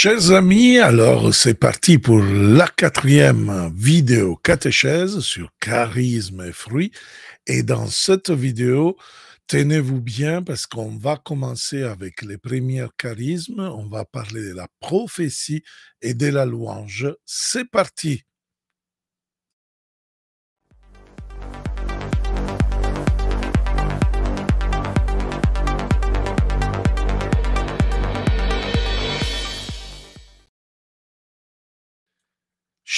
Chers amis, alors c'est parti pour la quatrième vidéo catéchèse sur charisme et fruits. Et dans cette vidéo, tenez-vous bien parce qu'on va commencer avec les premiers charismes. On va parler de la prophétie et de la louange. C'est parti!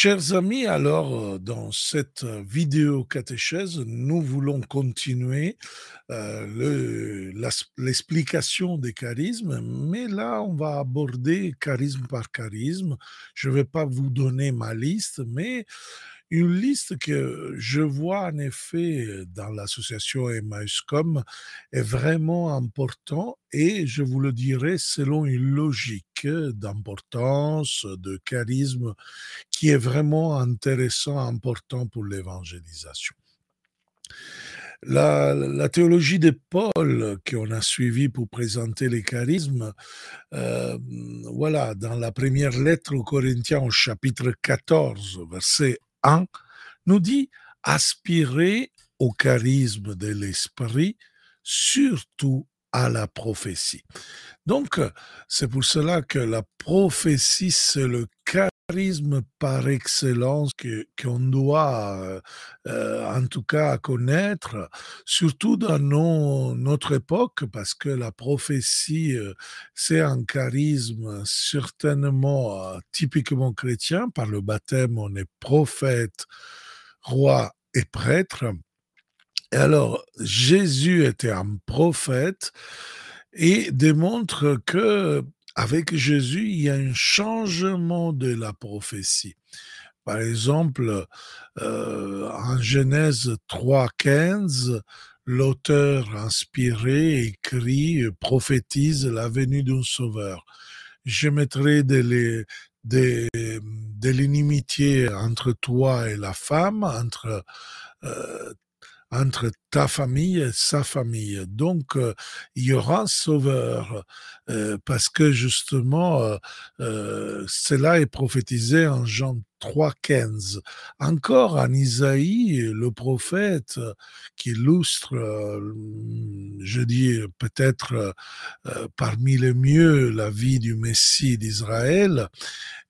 Chers amis, alors euh, dans cette euh, vidéo catéchèse, nous voulons continuer euh, l'explication des charismes, mais là on va aborder charisme par charisme. Je ne vais pas vous donner ma liste, mais une liste que je vois en effet dans l'association Emmauscom est vraiment importante et je vous le dirai selon une logique d'importance, de charisme qui est vraiment intéressant, important pour l'évangélisation. La, théologie de Paul qu'on a suivie pour présenter les charismes, euh, voilà, dans la première lettre aux Corinthiens au chapitre 14, verset nous dit aspirer au charisme de l'esprit, surtout à la prophétie. Donc, euh, c'est pour cela que la prophétie, c'est le cas Charisme par excellence qu'on doit euh, euh, en tout cas connaître, surtout dans notre époque, parce que la prophétie, euh, c'est un charisme certainement typiquement chrétien. Par le baptême, on est prophète, roi et prêtre. Et alors, Jésus était un prophète et démontre que avec Jésus, il y a un changement de la prophétie. Par exemple, euh, en Genèse 3.15, l'auteur inspiré écrit, prophétise la venue d'un sauveur. Je mettrai de, l'inimitié entre toi et la femme, entre euh, entre ta famille et sa famille. Donc, euh, il y aura un sauveur, euh, parce que justement, euh, cela est prophétisé en Jean 3.15. Encore en Isaïe, le prophète qui illustre, mm, je dis peut-être parmi les mieux, la vie du Messie d'Israël,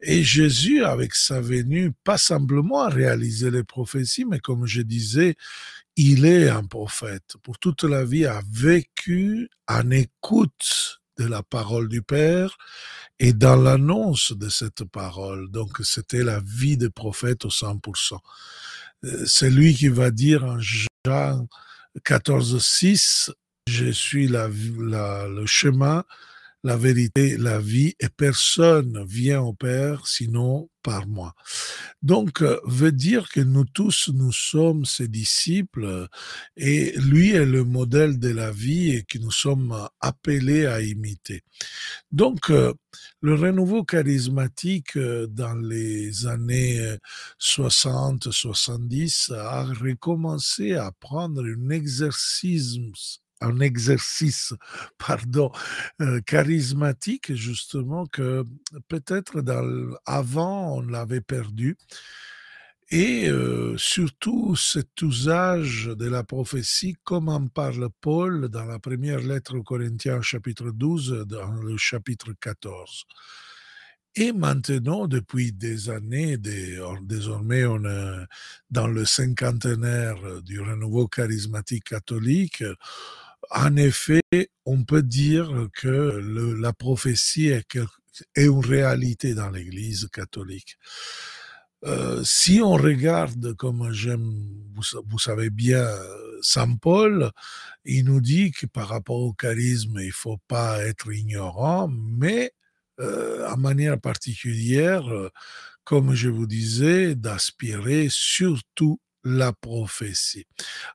et Jésus, avec sa venue, pas simplement à réaliser les prophéties, mais comme je disais, il est un prophète. Pour toute la vie, a vécu en écoute de la parole du Père et dans l'annonce de cette parole. Donc, c'était la vie de prophète au 100%. Euh, c'est lui qui va dire en Jean 14, 6, je suis la, le chemin, la vérité, la vie, et personne vient au Père sinon par moi. Donc, euh, veut dire que nous tous, nous sommes ses disciples, euh, et lui est le modèle de la vie et que nous sommes euh, appelés à imiter. Donc, le renouveau charismatique dans les années 60-70 a recommencé à prendre un exercice un exercice pardon, euh, charismatique, justement, que peut-être avant on l'avait perdu. Et euh, surtout cet usage de la prophétie, comme en parle Paul dans la première lettre aux Corinthiens, chapitre 12, dans le chapitre 14. Et maintenant, depuis des années, des, désormais on est dans le cinquantenaire du renouveau charismatique catholique, en effet, on peut dire que la prophétie est, une réalité dans l'Église catholique. Euh, si on regarde, comme j'aime, vous, savez bien, Saint Paul, il nous dit que par rapport au charisme, il faut pas être ignorant, mais à euh, en manière particulière, comme je vous disais, d'aspirer surtout la prophétie.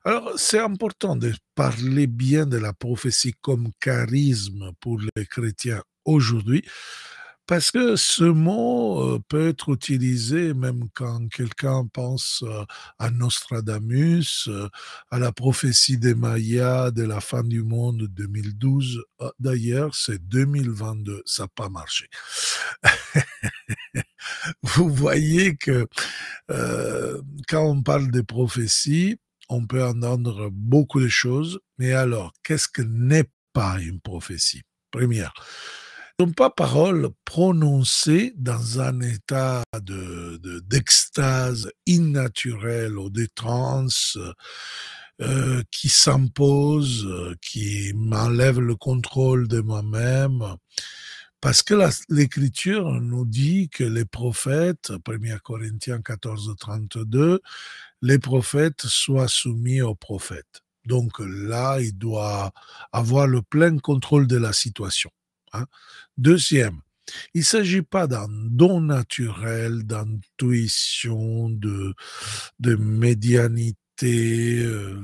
Alors, c'est important de parler bien de la prophétie comme charisme pour les chrétiens aujourd'hui, parce que ce mot euh, peut être utilisé même quand quelqu'un pense euh, à Nostradamus, euh, à la prophétie des Mayas de la fin du monde 2012. Ah, d'ailleurs, c'est 2022, ça n'a pas marché. vous voyez que euh, quand on parle des prophéties, on peut entendre beaucoup de choses, mais alors, qu'est-ce que n'est pas une prophétie Première, ne pas paroles prononcées dans un état d'extase de, dextase innaturelle ou de transe euh, qui s'impose, euh, qui m'enlève le contrôle de moi-même. Parce que l'Écriture nous dit que les prophètes, 1 Corinthiens 14, 32, les prophètes soient soumis aux prophètes. Donc là, il doit avoir le plein contrôle de la situation. Hein. Deuxième, il ne s'agit pas d'un don naturel, d'intuition, de, de médianité euh,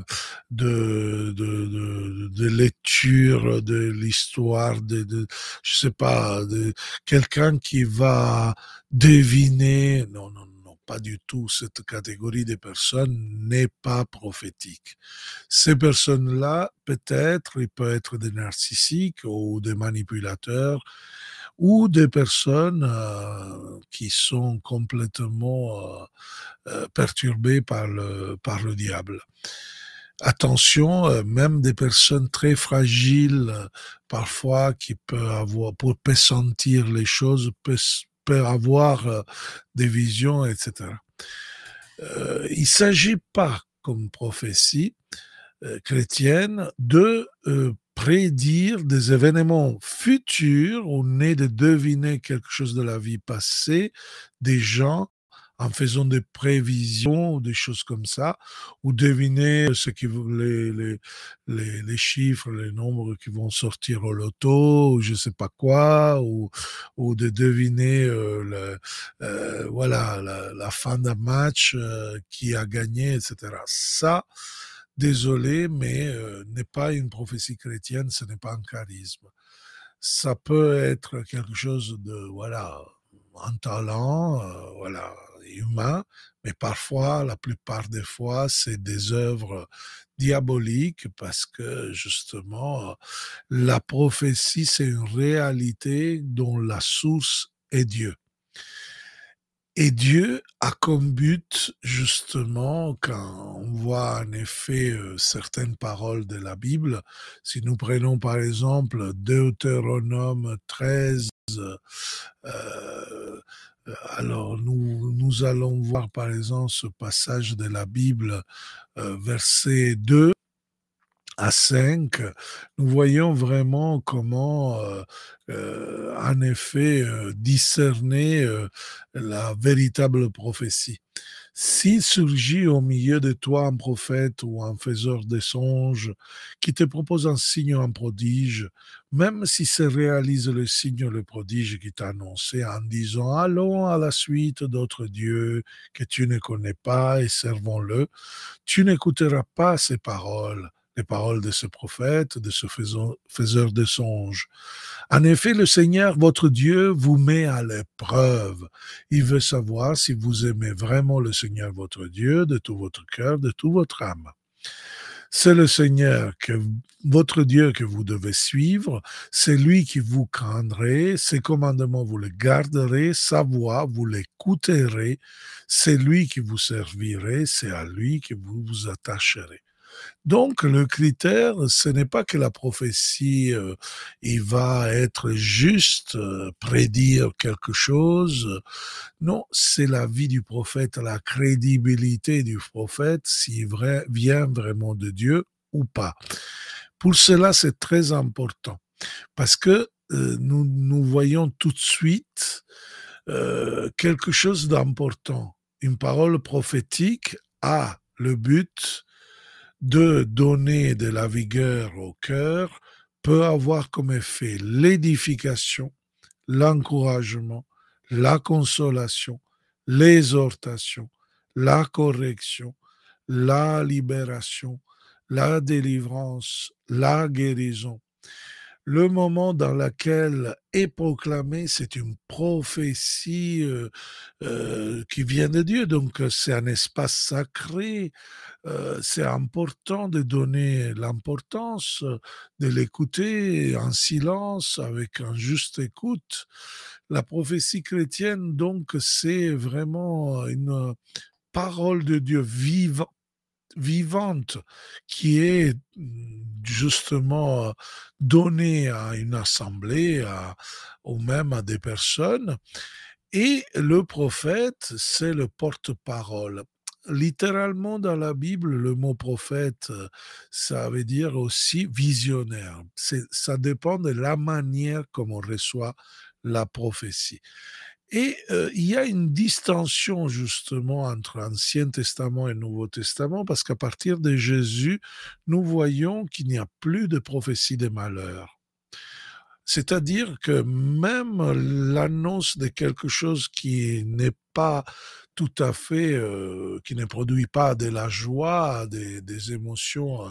de, de, de, lecture de l'histoire, de, de, je sais pas, de quelqu'un qui va deviner. Non, non, non, pas du tout. Cette catégorie de personnes n'est pas prophétique. Ces personnes-là, peut-être, ils peuvent être des narcissiques ou des manipulateurs ou des personnes euh, qui sont complètement euh, euh, perturbées par le, par le diable. Attention, même des personnes très fragiles, parfois, qui peuvent avoir, pour sentir les choses, peuvent, avoir des visions, etc. il ne s'agit pas, comme prophétie chrétienne, de prédire des événements futurs. On est de deviner quelque chose de la vie passée des gens en faisant des prévisions ou des choses comme ça, ou deviner ce qui, les, les, les, chiffres, les nombres qui vont sortir au loto, ou je sais pas quoi, ou, de deviner euh, euh, voilà, la, fin d'un match, euh, qui a gagné, etc. Ça, désolé, mais euh, n'est pas une prophétie chrétienne, ce n'est pas un charisme. Ça peut être quelque chose de, voilà, un talent, euh, voilà, humain, mais parfois, la plupart des fois, c'est des œuvres diaboliques parce que justement, la prophétie, c'est une réalité dont la source est Dieu. Et Dieu a comme but, justement, quand on voit en effet euh, certaines paroles de la Bible, si nous prenons par exemple Deutéronome 13, euh, euh, alors nous, allons voir par exemple ce passage de la Bible, verset 2, à 5, nous voyons vraiment comment, euh, euh, en effet, euh, discerner la véritable prophétie. Si surgit au milieu de toi un prophète ou un faiseur de songes qui te propose un signe ou un prodige, même si se réalise le signe ou le prodige qui t'a annoncé en disant Allons à la suite d'autres dieux que tu ne connais pas et servons-le, tu n'écouteras pas ces paroles les paroles de ce prophète, de ce faiseur de songes. En effet, le Seigneur, votre Dieu, vous met à l'épreuve. Il veut savoir si vous aimez vraiment le Seigneur, votre Dieu, de tout votre cœur, de toute votre âme. C'est le Seigneur, votre Dieu, que vous devez suivre. C'est lui qui vous craindrez. Ses commandements, vous les garderez. Sa voix, vous l'écouterez. C'est lui qui vous servirez. C'est à lui que vous vous attacherez. Donc le critère, ce n'est pas que la prophétie, euh, va être juste, euh, prédire quelque chose. Non, c'est la vie du prophète, la crédibilité du prophète, s'il vient vraiment de Dieu ou pas. Pour cela, c'est très important parce que euh, nous voyons tout de suite quelque chose d'important. Une parole prophétique a le but de donner de la vigueur au cœur peut avoir comme effet l'édification, l'encouragement, la consolation, l'exhortation, la correction, la libération, la délivrance, la guérison le moment dans lequel est proclamé, c'est une prophétie euh, euh, qui vient de Dieu, donc euh, c'est un espace sacré, c'est important de donner l'importance, de l'écouter en silence, avec un juste écoute. La prophétie chrétienne, donc, c'est vraiment une parole de Dieu vivante vivante qui est mmh, justement donnée à une assemblée ou même à des personnes. Et le prophète, c'est le porte-parole. Littéralement dans la Bible, le mot prophète, ça veut dire aussi visionnaire. Ça dépend de la manière comme on reçoit la prophétie. Et euh, il y a une distension justement entre l'Ancien Testament et Nouveau Testament, parce qu'à partir de Jésus, nous voyons qu'il n'y a plus de prophétie des malheurs. C'est-à-dire que même l'annonce de quelque chose qui n'est pas tout à fait, euh, qui ne produit pas de la joie, des, émotions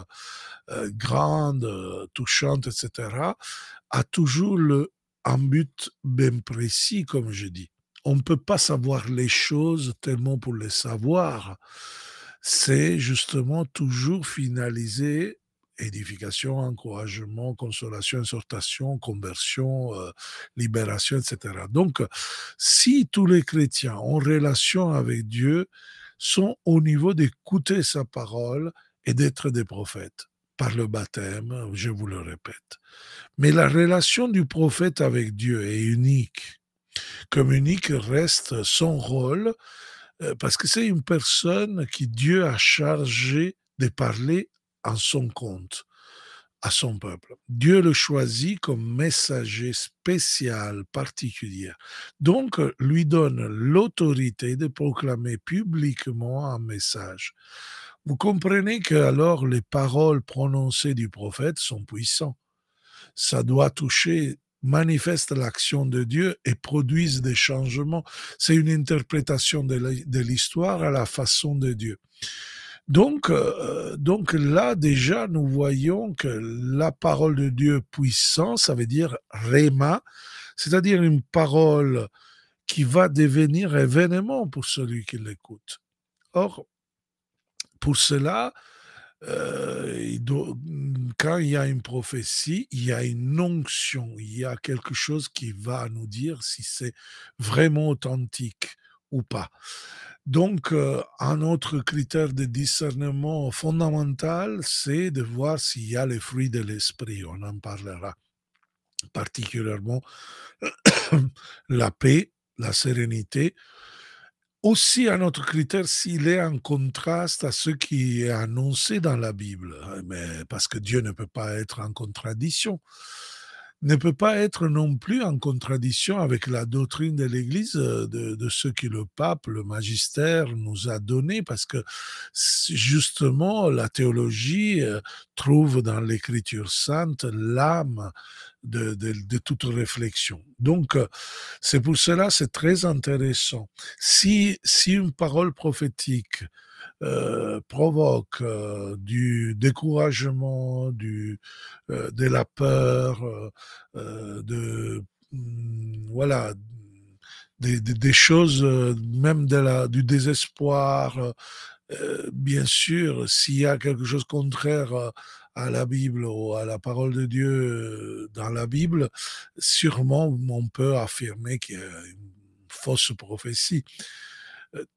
euh, grandes, touchantes, etc., a toujours le un but bien précis, comme je dis. On ne peut pas savoir les choses tellement pour les savoir. C'est justement toujours finaliser édification, encouragement, consolation, exhortation, conversion, euh, libération, etc. Donc, si tous les chrétiens en relation avec Dieu sont au niveau d'écouter sa parole et d'être des prophètes, par le baptême, je vous le répète. Mais la relation du prophète avec Dieu est unique. Comme unique reste son rôle, euh, parce que c'est une personne qui Dieu a chargé de parler en son compte à son peuple. Dieu le choisit comme messager spécial, particulier. Donc, lui donne l'autorité de proclamer publiquement un message. Vous comprenez que alors les paroles prononcées du prophète sont puissantes. Ça doit toucher, manifeste l'action de Dieu et produise des changements. C'est une interprétation de l'histoire à la façon de Dieu. Donc, euh, donc là déjà, nous voyons que la parole de Dieu puissante, ça veut dire réma, c'est-à-dire une parole qui va devenir événement pour celui qui l'écoute. Or, pour cela, euh, mm, quand il y a une prophétie, il y a une onction, il y a quelque chose qui va nous dire si c'est vraiment authentique ou pas. Donc, euh, un autre critère de discernement fondamental, c'est de voir s'il y a les fruits de l'esprit. On en parlera particulièrement la paix, la sérénité, aussi un autre critère s'il est en contraste à ce qui est annoncé dans la Bible, mais parce que Dieu ne peut pas être en contradiction ne peut pas être non plus en contradiction avec la doctrine de l'Église, euh, de, ce que le pape, le magistère nous a donné, parce que justement, la théologie euh, trouve dans l'Écriture sainte l'âme de, de, toute réflexion. Donc, euh, c'est pour cela, c'est très intéressant. Si, si une parole prophétique euh, provoque euh, du découragement, euh, de la peur, de mmh, voilà des, choses, même du désespoir. bien sûr, s'il y a quelque chose contraire à la Bible ou à la parole de Dieu dans la Bible, sûrement on peut affirmer qu'il y a une fausse prophétie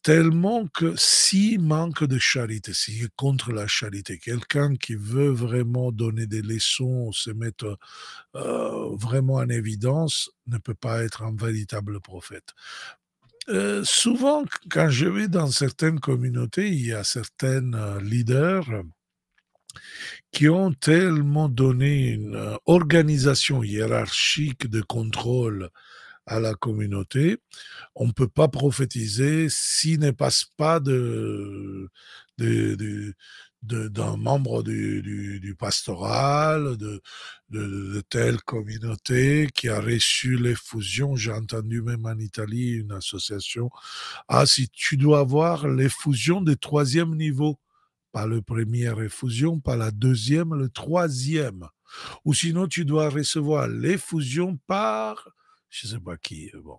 tellement que s'il manque de charité, s'il est contre la charité, quelqu'un qui veut vraiment donner des leçons, se mettre euh, vraiment en évidence, ne peut pas être un véritable prophète. Euh, souvent, quand je vais dans certaines communautés, il y a certains euh, leaders qui ont tellement donné une organisation hiérarchique de contrôle à la communauté. On ne peut pas prophétiser s'il ne passe pas de, d'un membre du, pastoral, de, de, telle communauté qui a reçu l'effusion. J'ai entendu même en Italie une association. Ah, si tu dois avoir l'effusion du des troisième niveau, pas le premier effusion, pas la deuxième, le troisième. Ou sinon, tu dois recevoir l'effusion par je sais pas qui. Euh, bon.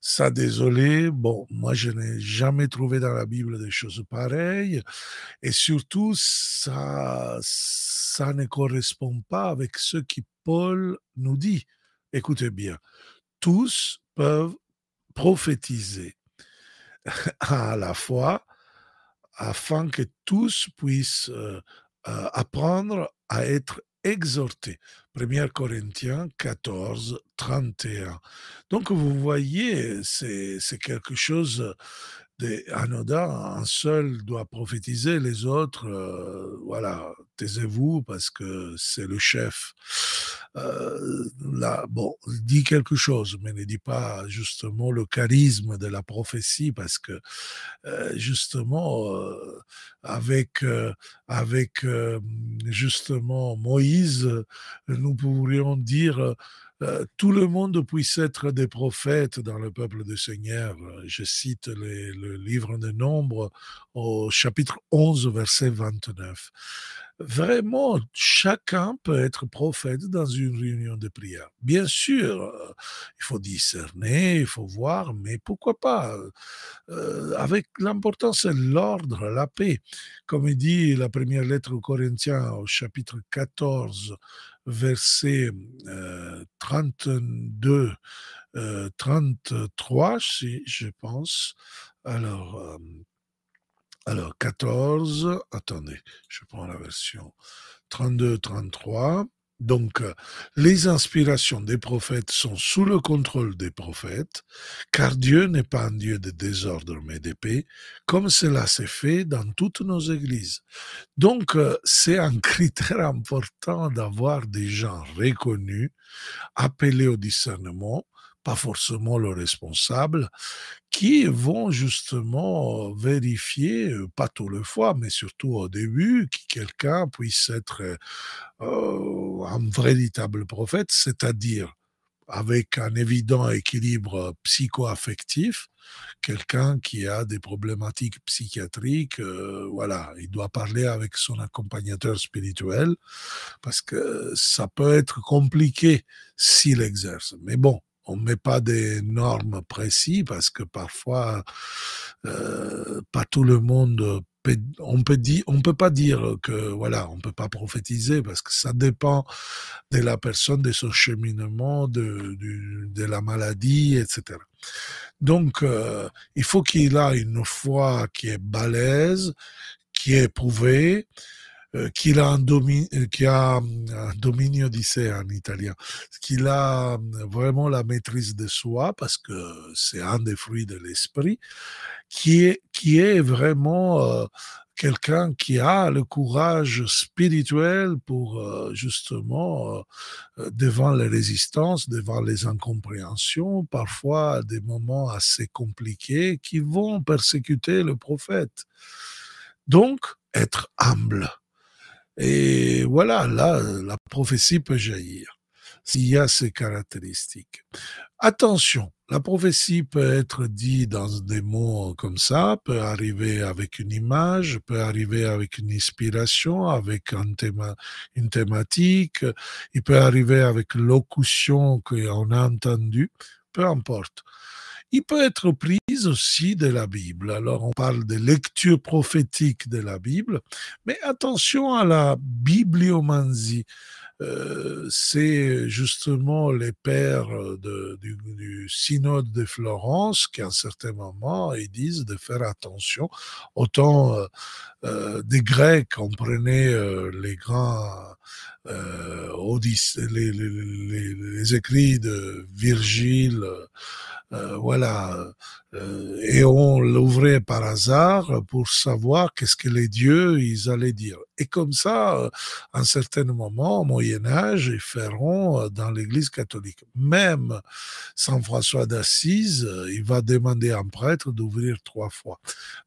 Ça, désolé. Bon, moi, je n'ai jamais trouvé dans la Bible des choses pareilles. Et surtout, ça, ça ne correspond pas avec ce que Paul nous dit. Écoutez bien. Tous peuvent prophétiser à la fois afin que tous puissent euh, euh, apprendre à être exhorté. 1 Corinthiens 14, 31. Donc vous voyez, c'est quelque chose des Anoda, un seul doit prophétiser, les autres, euh, voilà, taisez-vous parce que c'est le chef. Euh, là, bon, dit quelque chose, mais ne dit pas justement le charisme de la prophétie parce que euh, justement, avec, avec justement Moïse, nous pourrions dire euh, tout le monde puisse être des prophètes dans le peuple du Seigneur. Je cite le livre des Nombres au chapitre 11, verset 29. Vraiment, chacun peut être prophète dans une réunion de prière. Bien sûr, euh, il faut discerner, il faut voir, mais pourquoi pas euh, euh, Avec l'importance de l'ordre, la paix. Comme dit la première lettre aux Corinthiens au chapitre 14, verset 32, 33, si je pense. Alors, alors, 14, attendez, je prends la version 32, 33. Donc, euh, les inspirations des prophètes sont sous le contrôle des prophètes, car Dieu n'est pas un Dieu de désordre, mais d'épée, comme cela s'est fait dans toutes nos églises. Donc, euh, c'est un critère important d'avoir des gens reconnus, appelés au discernement, pas forcément le responsable, qui vont justement vérifier, pas tout le fois, mais surtout au début, que quelqu'un puisse être un véritable prophète, c'est-à-dire avec un évident équilibre psycho-affectif, quelqu'un qui a des problématiques psychiatriques, voilà, il doit parler avec son accompagnateur spirituel, parce que ça peut être compliqué s'il exerce. Mais bon, on ne met pas des normes précises parce que parfois, euh, pas tout le monde on peut dire, on peut pas dire que voilà, on peut pas prophétiser parce que ça dépend de la personne, de son cheminement, de, de, la maladie, etc. Donc, euh, il faut qu'il a une foi qui est balèze, qui est prouvée, qu'il a un qui a un dominio sé en italien, qu'il a mm, vraiment la maîtrise de soi parce que c'est un des fruits de l'esprit, qui est, qui est vraiment euh, quelqu'un qui a le courage spirituel pour euh, justement euh, devant les résistances, devant les incompréhensions, parfois des moments assez compliqués qui vont persécuter le prophète. Donc, être humble et voilà, là, euh, la prophétie peut jaillir s'il y a ces caractéristiques. Attention, la prophétie peut être dite dans des mots comme ça, peut arriver avec une image, peut arriver avec une inspiration, avec un théma, une thématique, il peut arriver avec locution qu'on a entendue, peu importe. Il peut être pris aussi de la Bible. Alors on parle de lecture prophétique de la Bible, mais attention à la bibliomanzie. Euh, c'est justement les pères euh, du, synode de Florence qui, à un certain moment, ils disent de faire attention. Autant euh, des Grecs comprenaient euh, les grands les, les, écrits de Virgile, voilà, et on l'ouvrait par hasard pour savoir qu'est-ce que les dieux ils allaient dire. Et comme ça, à euh, un certain moment, au Moyen Âge, ils feront euh, dans l'Église catholique. Même Saint François d'Assise, euh, il va demander à un prêtre d'ouvrir trois fois.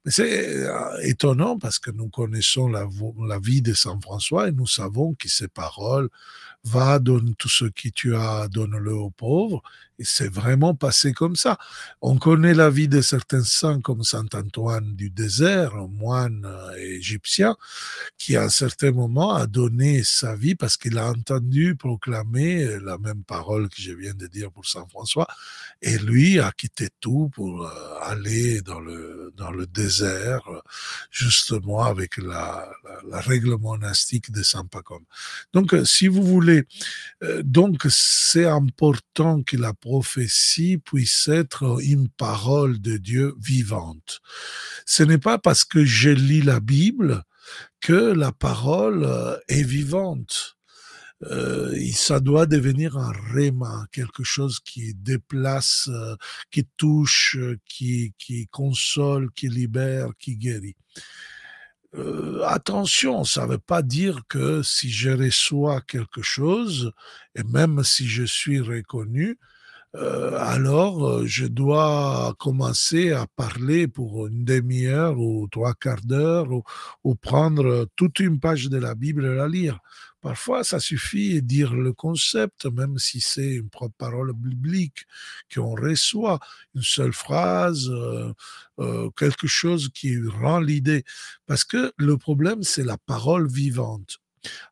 Mais c'est étonnant parce que nous connaissons la, vie de Saint François et nous savons que ses paroles, va, donne tout ce que tu as, donne-le aux pauvres, et c'est vraiment passé comme ça. On connaît la vie de certains saints comme Saint Antoine du désert, moine euh, égyptien, qui à un certain moment a donné sa vie parce qu'il a entendu proclamer euh, la même parole que je viens de dire pour Saint François. Et lui a quitté tout pour euh, aller dans le, dans le désert, justement avec la, règle monastique de Saint Pacôme. Donc, si vous voulez, donc c'est important qu'il apporte prophétie puisse être une parole de Dieu vivante. Ce n'est pas parce que je lis la Bible que la parole euh, est vivante. Euh, ça doit devenir un réma, quelque chose qui déplace, euh, qui touche, qui, qui console, qui libère, qui guérit. attention, ça ne veut pas dire que si je reçois quelque chose, et même si je suis reconnu, euh, alors euh, je dois commencer à parler pour une demi-heure ou trois quarts d'heure ou, prendre toute une page de la Bible et la lire. Parfois, ça suffit de dire le concept, même si c'est une propre parole biblique qu'on reçoit, une seule phrase, euh, quelque chose qui rend l'idée. Parce que le problème, c'est la parole vivante.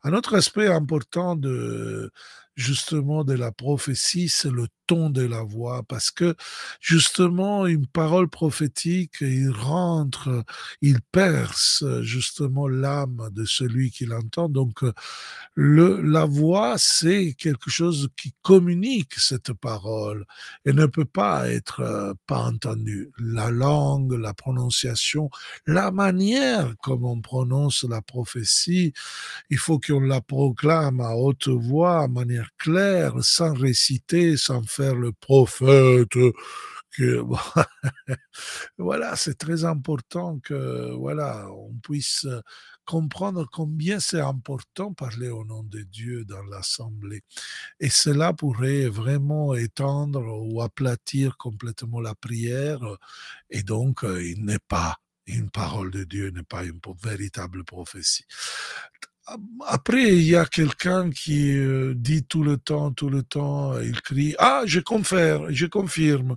Un autre aspect important de, justement de la prophétie, c'est le ton de la voix, parce que justement une parole prophétique, il rentre, il perce justement l'âme de celui qui l'entend. Donc le, la voix, c'est quelque chose qui communique cette parole et ne peut pas être euh, pas entendue. La langue, la prononciation, la manière comme on prononce la prophétie, il faut qu'on la proclame à haute voix, à manière clair, sans réciter, sans faire le prophète. Que, voilà, c'est très important que voilà, on puisse comprendre combien c'est important parler au nom de Dieu dans l'assemblée. Et cela pourrait vraiment étendre ou aplatir complètement la prière. Et donc, euh, il n'est pas une parole de Dieu, n'est pas une véritable prophétie. Après, il y a quelqu'un qui euh, dit tout le temps, tout le temps, il crie Ah, je confirme, je confirme.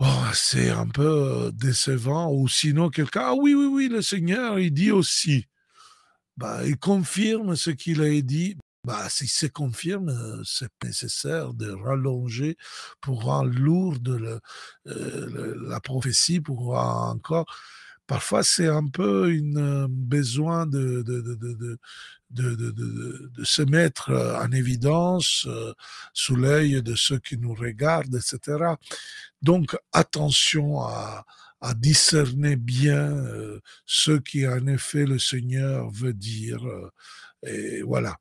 Oh, c'est un peu euh, décevant. Ou sinon, quelqu'un Ah oui, oui, oui, le Seigneur, il dit aussi. Bah, il confirme ce qu'il a dit. Bah, si se confirme, euh, c'est nécessaire de rallonger pour rendre lourde la prophétie, pour encore parfois c'est un peu un euh, besoin de, de, se mettre euh, en évidence euh, sous l'œil de ceux qui nous regardent, etc. Donc attention à, discerner bien ce qui en effet le Seigneur veut dire. et voilà.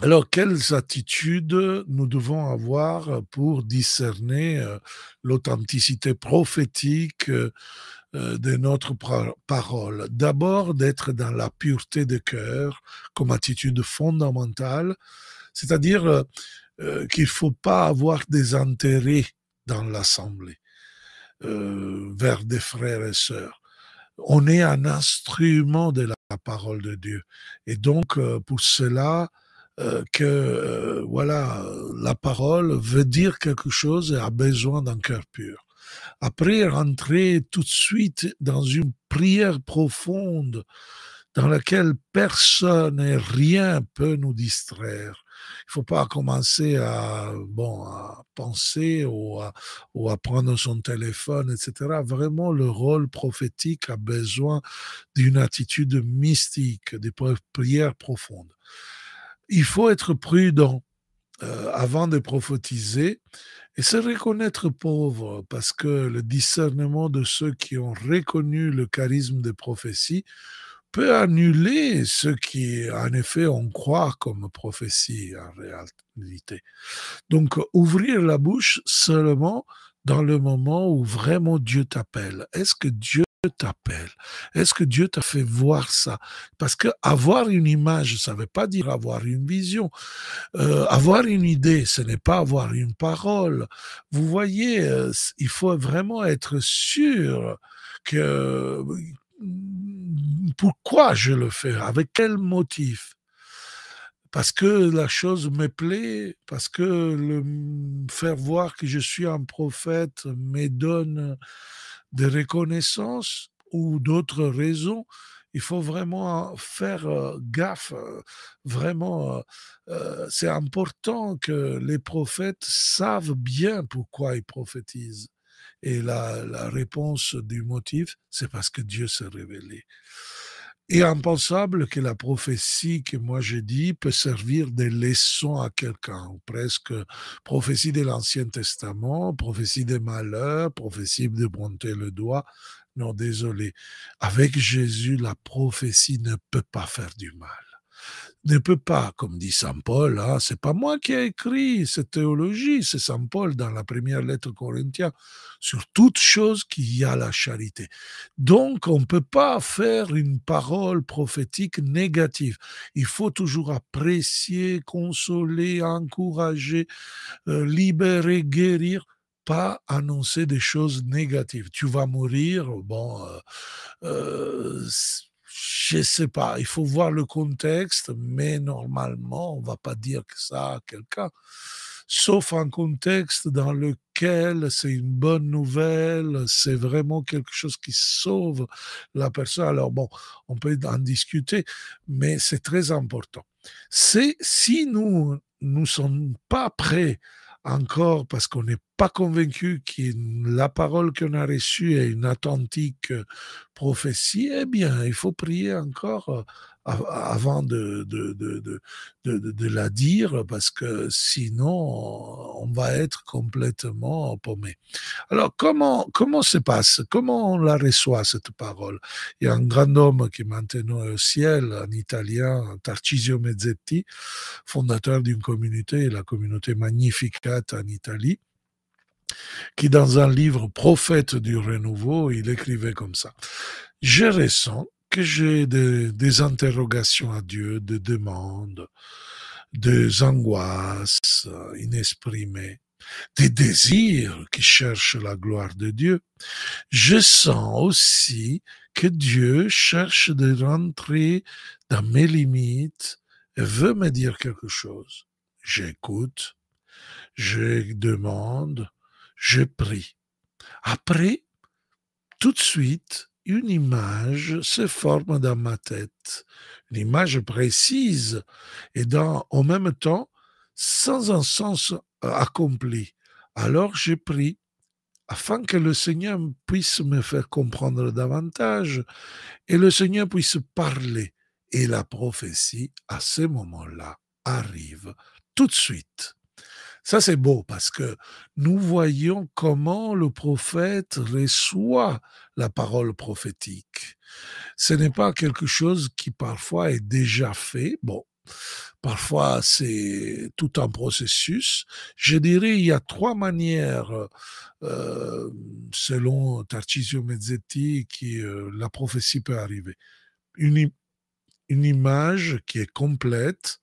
Alors, quelles attitudes nous devons avoir pour discerner l'authenticité prophétique euh, de notre parole. D'abord, d'être dans la pureté de cœur comme attitude fondamentale, c'est-à-dire euh, euh, qu'il ne faut pas avoir des intérêts dans l'assemblée vers des frères et sœurs. On est un instrument de la parole de Dieu. Et donc, pour cela, que voilà, la parole veut dire quelque chose et a besoin d'un cœur pur après rentrer tout de suite dans une prière profonde dans laquelle personne et rien peut nous distraire. Il ne faut pas commencer à, bon, à penser ou à, prendre son téléphone, etc. Vraiment, le rôle prophétique a besoin d'une attitude mystique, des prières profondes. Il faut être prudent euh, avant de prophétiser et se reconnaître pauvre parce que le discernement de ceux qui ont reconnu le charisme des prophéties peut annuler ce qui, en effet, on croit comme prophétie en réalité. Donc, ouvrir la bouche seulement dans le moment où vraiment Dieu t'appelle. Est-ce que Dieu t'appelle Est-ce que Dieu t'a fait voir ça Parce que avoir une image, ça ne veut pas dire avoir une vision. Euh, avoir une idée, ce n'est pas avoir une parole. Vous voyez, euh, il faut vraiment être sûr que mm, pourquoi je le fais, avec quel motif parce que la chose me plaît, parce que le mm, faire voir que je suis un prophète me donne de reconnaissance ou d'autres raisons, il faut vraiment faire euh, gaffe. Euh, vraiment, euh, c'est important que les prophètes savent bien pourquoi ils prophétisent. Et la, la réponse du motif, c'est parce que Dieu s'est révélé et impensable que la prophétie que moi j'ai dit peut servir de leçon à quelqu'un, presque prophétie de l'Ancien Testament, prophétie des malheurs, prophétie de pointer le doigt. Non, désolé. Avec Jésus, la prophétie ne peut pas faire du mal ne peut pas, comme dit Saint Paul, hein, c'est pas moi qui ai écrit cette théologie, c'est Saint Paul dans la première lettre corinthienne, sur toute chose qui y a la charité. Donc, on ne peut pas faire une parole prophétique négative. Il faut toujours apprécier, consoler, encourager, euh, libérer, guérir pas annoncer des choses négatives. Tu vas mourir, bon, euh, euh, je sais pas, il faut voir le contexte, mais normalement, on va pas dire que ça à quelqu'un, sauf un contexte dans lequel c'est une bonne nouvelle, c'est vraiment quelque chose qui sauve la personne. Alors bon, on peut en discuter, mais c'est très important. C'est si nous nous sommes pas prêts encore parce qu'on n'est pas convaincu que la parole qu'on a reçue est une authentique euh, prophétie, eh bien, il faut prier encore euh, avant de, de, la dire, parce que sinon, on va être complètement paumé. Alors, comment, comment se passe Comment on la reçoit, cette parole Il y a un grand homme qui est maintenant au ciel, en italien, Tarcisio Mezzetti, fondateur d'une communauté, la communauté Magnificat en Italie, qui dans un livre Prophète du renouveau, il écrivait comme ça. Je ressens que j'ai des, interrogations à Dieu, des demandes, des angoisses inexprimées, des désirs qui cherchent la gloire de Dieu. Je sens aussi que Dieu cherche de rentrer dans mes limites et veut me dire quelque chose. J'écoute, je demande, je prie. Après, tout de suite, une image se forme dans ma tête, une image précise et dans, en même temps sans un sens euh, accompli. Alors je prie afin que le Seigneur puisse me faire comprendre davantage et le Seigneur puisse parler. Et la prophétie, à ce moment-là, arrive tout de suite. Ça, c'est beau parce que nous voyons comment le prophète reçoit la parole prophétique. Ce n'est pas quelque chose qui parfois est déjà fait. Bon, Parfois, c'est tout un processus. Je dirais, il y a trois manières, euh, selon Tarcisio Mezzetti, qui euh, la prophétie peut arriver. une image qui est complète,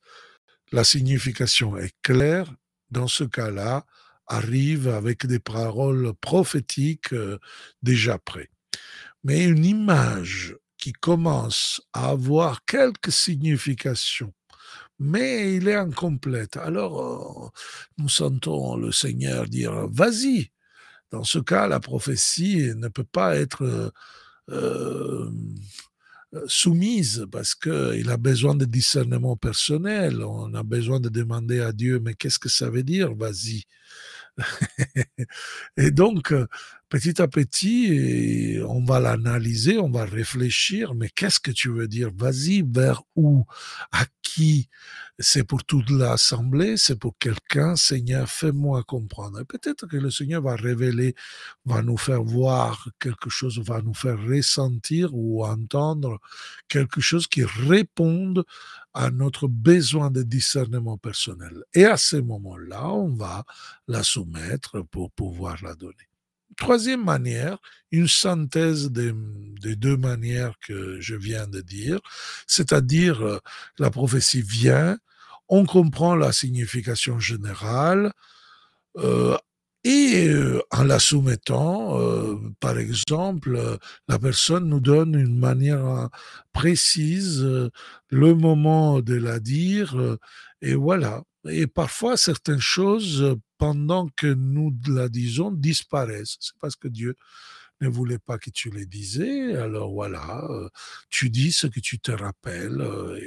la signification est claire dans ce cas-là, arrive avec des paroles prophétiques euh, déjà prêtes. Mais une image qui commence à avoir quelques significations, mais il est incomplète. Alors, euh, nous sentons le Seigneur dire, vas-y. Dans ce cas, la prophétie ne peut pas être euh, soumise parce qu'il a besoin de discernement personnel, on a besoin de demander à Dieu, mais qu'est-ce que ça veut dire, vas-y Et donc, petit à petit, on va l'analyser, on va réfléchir, mais qu'est-ce que tu veux dire Vas-y, vers où À qui C'est pour toute l'assemblée C'est pour quelqu'un Seigneur, fais-moi comprendre. peut-être que le Seigneur va révéler, va nous faire voir quelque chose, va nous faire ressentir ou entendre quelque chose qui réponde à notre besoin de discernement personnel. Et à ce moment-là, on va la soumettre pour pouvoir la donner. Troisième manière, une synthèse des, deux manières que je viens de dire, c'est-à-dire euh, la prophétie vient, on comprend la signification générale, euh, et euh, en la soumettant, euh, par exemple, euh, la personne nous donne une manière précise, le moment de la dire, et voilà. Et parfois, certaines choses, pendant que nous la disons, disparaissent. C'est parce que Dieu ne voulait pas que tu les dises. Alors voilà, euh, tu dis ce que tu te rappelles. Euh,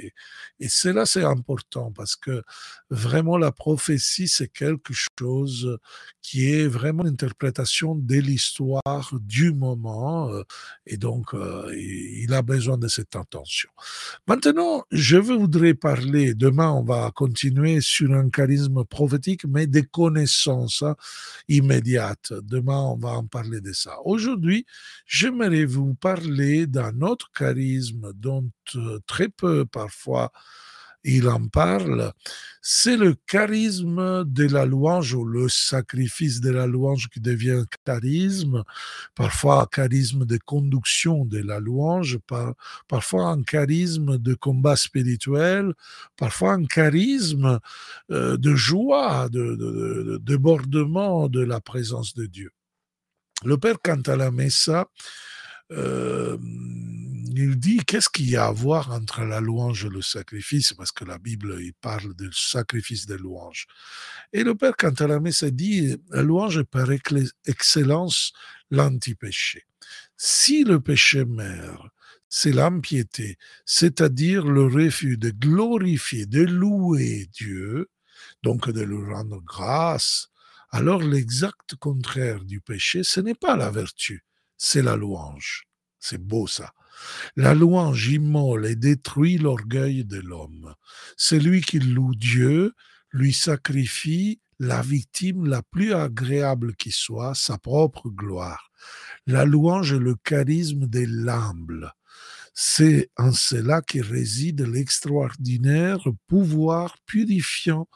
et, cela, c'est important parce que vraiment la prophétie, c'est quelque chose qui est vraiment une interprétation de l'histoire du moment. Euh, et donc, il a besoin de cette intention. Maintenant, je voudrais parler, demain, on va continuer sur un charisme prophétique, mais des connaissances hein, immédiates. Demain, on va en parler de ça. Aujourd'hui, aujourd'hui, j'aimerais vous parler d'un autre charisme dont euh, très peu parfois il en parle, c'est le charisme de la louange ou le sacrifice de la louange qui devient charisme, parfois un charisme de conduction de la louange, parfois un charisme de combat spirituel, parfois un charisme euh, de joie, de, débordement de la présence de Dieu. Le père, quant à la messe, euh, il dit qu'est-ce qu'il y a à voir entre la louange et le sacrifice, parce que la Bible il parle du sacrifice des louanges. Et le Père quant à la messe dit la louange est par excellence l'anti-péché. Si le péché mère, c'est l'impiété, c'est-à-dire le refus de glorifier, de louer Dieu, donc de lui rendre grâce, alors l'exact contraire du péché, ce n'est pas la vertu, c'est la louange. C'est beau ça. La louange immole et détruit l'orgueil de l'homme. Celui qui loue Dieu lui sacrifie la victime la plus agréable qui soit, sa propre gloire. La louange est le charisme de l'humble. C'est en cela qu'il réside l'extraordinaire pouvoir purifiant,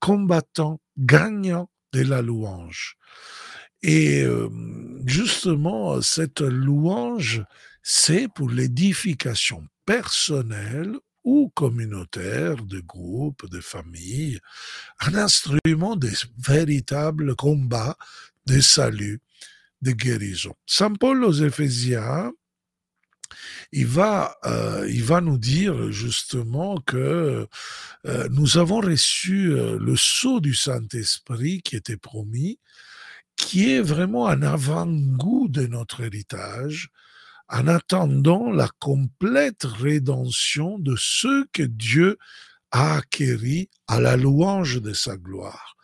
combattant, gagnant de la louange. Et justement, cette louange, c'est pour l'édification personnelle ou communautaire, de groupes, de familles, un instrument de véritable combat de salut, de guérison. Saint Paul aux Éphésiens il va, euh, il va nous dire justement que euh, nous avons reçu euh, le sceau du Saint-Esprit qui était promis, qui est vraiment un avant-goût de notre héritage en attendant la complète rédemption de ceux que Dieu à la louange de sa gloire.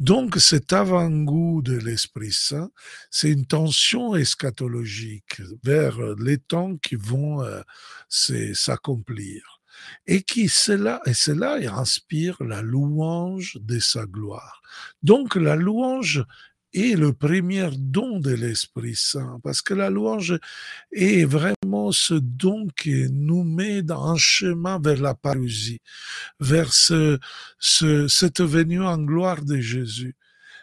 Donc cet avant-goût de l'Esprit Saint, c'est une tension eschatologique vers les temps qui vont euh, s'accomplir. Et qui cela et cela inspire la louange de sa gloire. Donc la louange est le premier don de l'Esprit Saint, parce que la louange est vraiment ce don qui nous met dans un chemin vers la parousie, vers cette venue en gloire de Jésus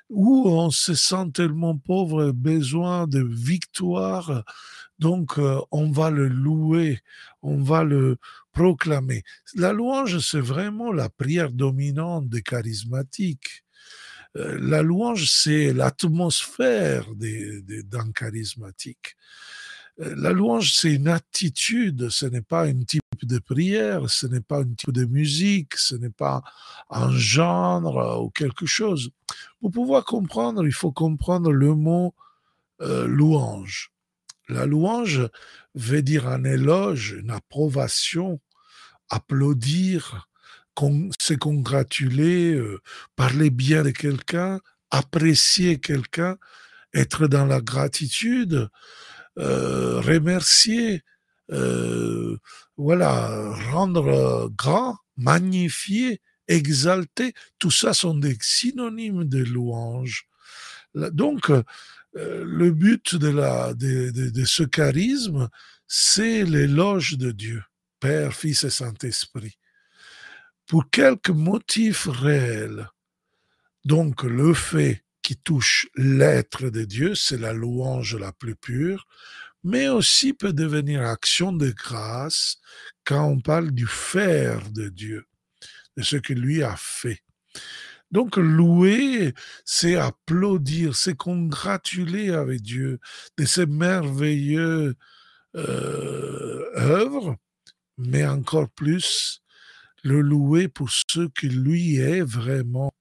où on se sent tellement pauvre, besoin de victoire, donc euh, on va le louer, on va le proclamer. La louange, c'est vraiment la prière dominante des charismatiques. Euh, la louange, c'est l'atmosphère des, des, d'un charismatique. Euh, la louange, c'est une attitude, ce n'est pas un type de prière, ce n'est pas un type de musique, ce n'est pas un genre euh, ou quelque chose. Pour pouvoir comprendre, il faut comprendre le mot louange. La louange veut dire un éloge, une approbation, applaudir, se congratuler, euh, parler bien de quelqu'un, apprécier quelqu'un, être dans la gratitude, euh, remercier, euh, voilà, rendre grand, magnifier, exalter, tout ça sont des synonymes de louange. Donc, le but de, la, de ce charisme, c'est l'éloge de Dieu, Père, Fils et Saint-Esprit pour quelque motif réel. Donc le fait qui touche l'être de Dieu, c'est la louange la plus pure, mais aussi peut devenir action de grâce quand on parle du faire de Dieu, de ce que lui a fait. Donc louer, c'est applaudir, c'est congratuler avec Dieu de ses merveilleuses euh, œuvres, mais encore plus le louer pour ce qui lui est vraiment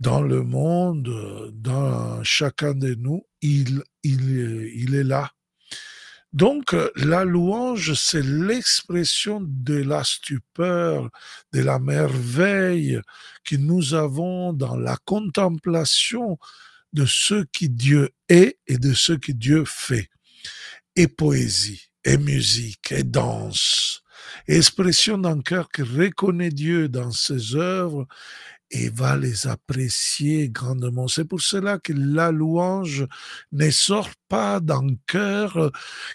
dans le monde, dans chacun de nous, il, il, est là. Donc, la louange, c'est l'expression de la stupeur, de la merveille que nous avons dans la contemplation de ce qui Dieu est et de ce que Dieu fait. Et poésie, et musique, et danse, expression d'un cœur qui reconnaît Dieu dans ses œuvres et va les apprécier grandement. C'est pour cela que la louange ne sort pas d'un cœur euh,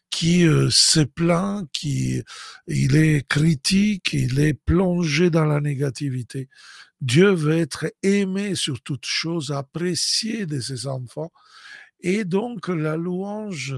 qui s'est euh, se plaint, qui il est critique, il est plongé dans la négativité. Dieu veut être aimé sur toute chose, apprécié de ses enfants. Et donc la louange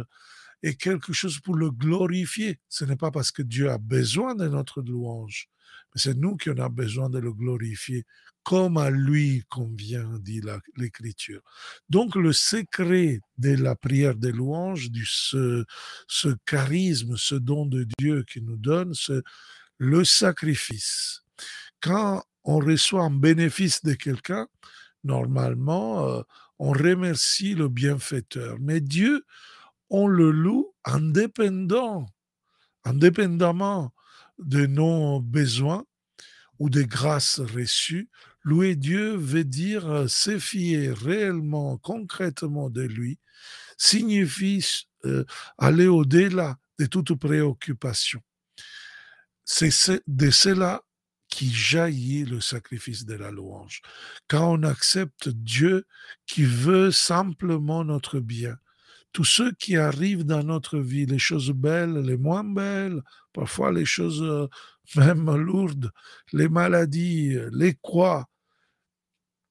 et quelque chose pour le glorifier. Ce n'est pas parce que Dieu a besoin de notre louange, mais c'est nous qui en avons besoin de le glorifier comme à lui convient, dit l'Écriture. Donc le secret de la prière des louanges, du ce, ce charisme, ce don de Dieu qui nous donne, c'est le sacrifice. Quand on reçoit un bénéfice de quelqu'un, normalement, euh, on remercie le bienfaiteur. Mais Dieu, on le loue indépendant, indépendamment de nos besoins ou des grâces reçues. Louer Dieu veut dire euh, se fier réellement, concrètement de lui, signifie euh, aller au-delà de toute préoccupation. C'est de cela qui jaillit le sacrifice de la louange. Quand on accepte Dieu qui veut simplement notre bien, tous ceux qui arrivent dans notre vie, les choses belles, les moins belles, parfois les choses euh, même lourdes, les maladies, les croix,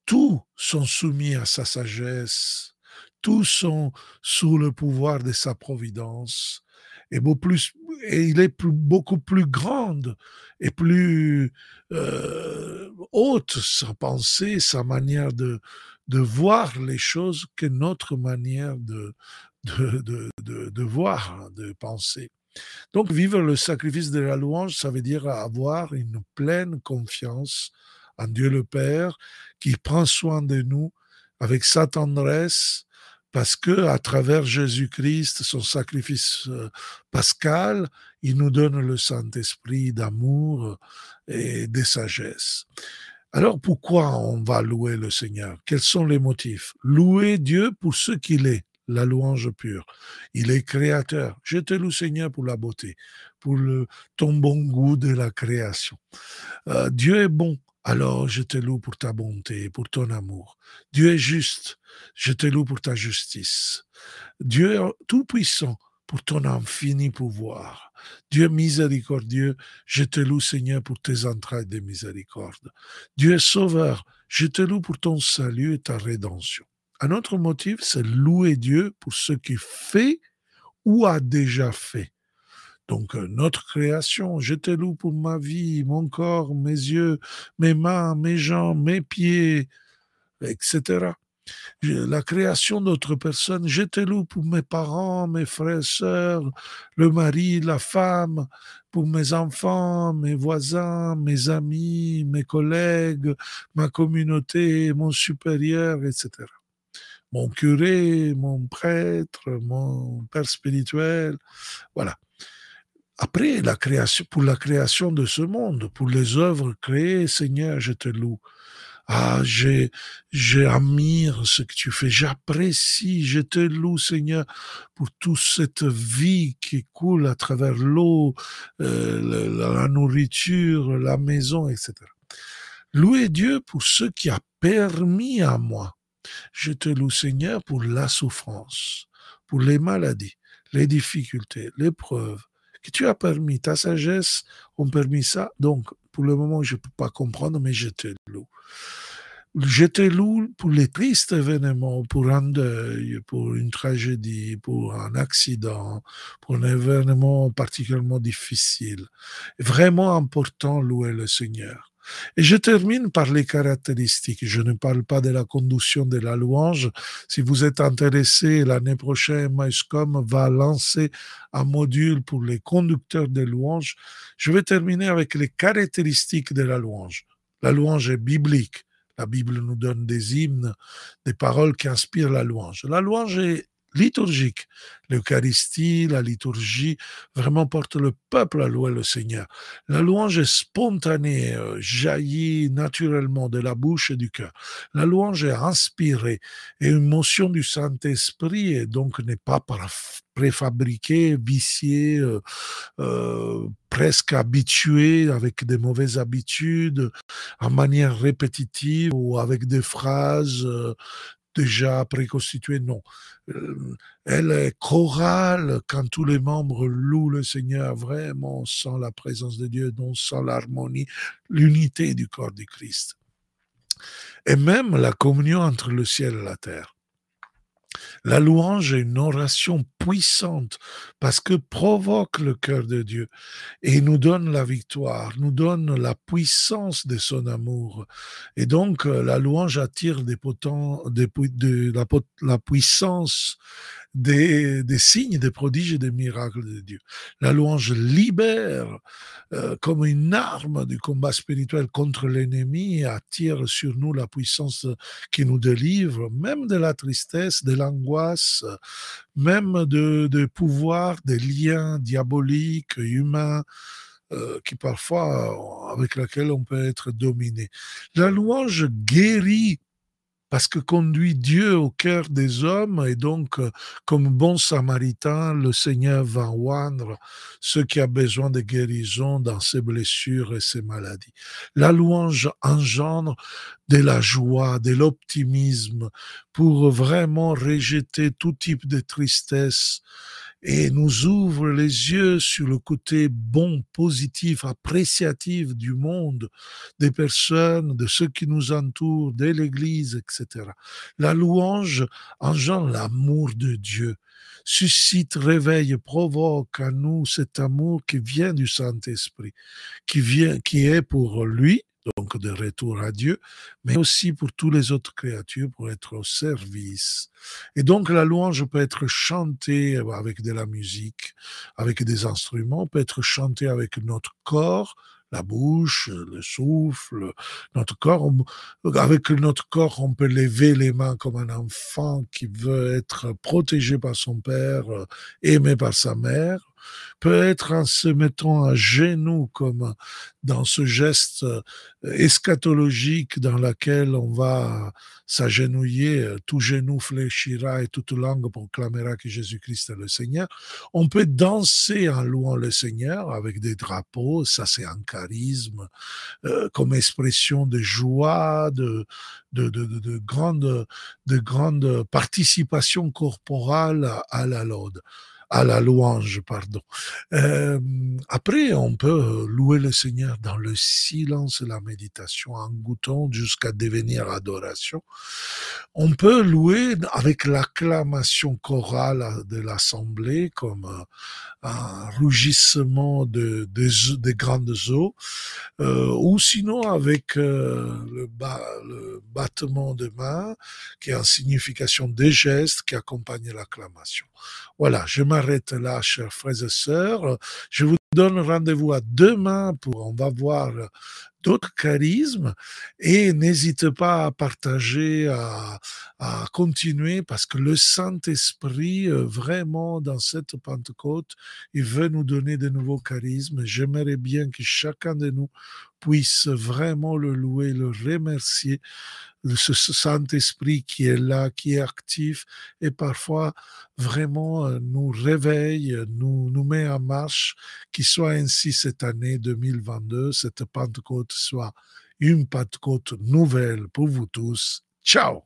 tous sont soumis à sa sagesse, tous sont sous le pouvoir de sa providence, et, beaucoup plus, et il est beaucoup plus grande et plus euh, haute sa pensée, sa manière de, de voir les choses que notre manière de, de, de, voir, hein, de penser. Donc vivre le sacrifice de la louange, ça veut dire avoir une pleine confiance en Dieu le Père qui prend soin de nous avec sa tendresse, parce que à travers Jésus-Christ, son sacrifice euh, pascal, il nous donne le Saint-Esprit d'amour euh, et de sagesse. Alors pourquoi on va louer le Seigneur Quels sont les motifs Louer Dieu pour ce qu'il est la louange pure. Il est créateur. Je te loue, Seigneur, pour la beauté, pour le, ton bon goût de la création. Euh, Dieu est bon. Alors je te loue pour ta bonté, et pour ton amour. Dieu est juste. Je te loue pour ta justice. Dieu est tout-puissant pour ton infini pouvoir. Dieu miséricordieux, je te loue Seigneur pour tes entrailles de miséricorde. Dieu est sauveur, je te loue pour ton salut et ta rédemption. Un autre motif, c'est louer Dieu pour ce qu'il fait ou a déjà fait. Donc euh, notre création, j'étais loup pour ma vie, mon corps, mes yeux, mes mains, mes jambes, mes pieds, etc. La création d'autres personnes, j'étais loup pour mes parents, mes frères, sœurs, le mari, la femme, pour mes enfants, mes voisins, mes amis, mes collègues, ma communauté, mon supérieur, etc mon curé, mon prêtre, mon père spirituel. Voilà. Après, la création, pour la création de ce monde, pour les œuvres créées, Seigneur, je te loue. Ah, j'ai, j'admire ce que tu fais. J'apprécie, je te loue, Seigneur, pour toute cette vie qui coule à travers l'eau, euh, la, la nourriture, la maison, etc. Louez Dieu pour ce qui a permis à moi je te loue, Seigneur, pour la souffrance, pour les maladies, les difficultés, les l'épreuve que tu as permis. Ta sagesse a permis ça. Donc, pour le moment, je ne peux pas comprendre, mais je te loue. Je te loue pour les tristes événements, pour un deuil, pour une tragédie, pour un accident, pour un événement particulièrement difficile. Vraiment important louer le Seigneur. Et je termine par les caractéristiques. Je ne parle pas de la conduction de la louange. Si vous êtes intéressé, l'année prochaine, MyScom va lancer un module pour les conducteurs de louanges. Je vais terminer avec les caractéristiques de la louange. La louange est biblique. La Bible nous donne des hymnes, des paroles qui inspirent la louange. La louange est liturgique. L'Eucharistie, la liturgie, vraiment porte le peuple à louer le Seigneur. La louange est spontanée, euh, jaillit naturellement de la bouche et du cœur. La louange est inspirée et une motion du Saint-Esprit et donc n'est pas préfabriquée, viciée, euh, euh, presque habituée avec des mauvaises habitudes, en manière répétitive ou avec des phrases déjà préconstituée, non. Euh, elle est chorale quand tous les membres louent le Seigneur vraiment sans la présence de Dieu, non sans l'harmonie, l'unité du corps du Christ. Et même la communion entre le ciel et la terre. La louange est une oration puissante parce que provoque le cœur de Dieu et nous donne la victoire, nous donne la puissance de son amour. Et donc euh, la louange attire des de la puissance des, signes, des prodiges et des miracles de Dieu. La louange libère euh, comme une arme du combat spirituel contre l'ennemi et attire sur nous la puissance qui nous délivre, même de la tristesse, de l'angoisse, même de, de pouvoir, des liens diaboliques, humains euh, qui parfois avec lesquels on peut être dominé. La louange guérit parce que conduit Dieu au cœur des hommes et donc, euh, comme bon samaritain, le Seigneur va oindre ceux qui a besoin de guérison dans ses blessures et ses maladies. La louange engendre de la joie, de l'optimisme pour vraiment rejeter tout type de tristesse et nous ouvre les yeux sur le côté bon, positif, appréciatif du monde, des personnes, de ceux qui nous entourent, de l'Église, etc. La louange engendre l'amour de Dieu, suscite, réveille, provoque à nous cet amour qui vient du Saint-Esprit, qui, vient, qui est pour lui donc de retour à Dieu, mais aussi pour toutes les autres créatures, pour être au service. Et donc la louange peut être chantée euh, avec de la musique, avec des instruments, peut être chantée avec notre corps, la bouche, le souffle, notre corps. avec notre corps, on peut lever les mains comme un enfant qui veut être protégé par son père, euh, aimé par sa mère peut être en se mettant à genoux comme dans ce geste euh, eschatologique dans lequel on va s'agenouiller, euh, tout genou fléchira et toute langue proclamera que Jésus-Christ est le Seigneur. On peut danser en louant le Seigneur avec des drapeaux, ça c'est un charisme, euh, comme expression de joie, de, de, grande, participation corporelle à la lode à la louange, pardon. Euh, après, on peut louer le Seigneur dans le silence et la méditation, en goûtant jusqu'à devenir adoration. On peut louer avec l'acclamation chorale de l'assemblée, comme euh, un rugissement des grandes eaux, euh, ou sinon avec le, battement de mains, qui est en signification des gestes qui accompagnent l'acclamation. Voilà, je m'arrête là, chers frères et sœurs. Je vous donne rendez-vous à demain pour on va voir d'autres charismes et n'hésitez pas à partager, à, à, continuer parce que le Saint-Esprit, euh, vraiment dans cette Pentecôte, il veut nous donner de nouveaux charismes. J'aimerais bien que chacun de nous puisse vraiment le louer, le remercier ce Saint-Esprit qui est là, qui est actif et parfois vraiment euh, nous réveille, euh, nous, nous met en marche, qu'il soit ainsi cette année 2022, cette Pentecôte soit une Pentecôte nouvelle pour vous tous. Ciao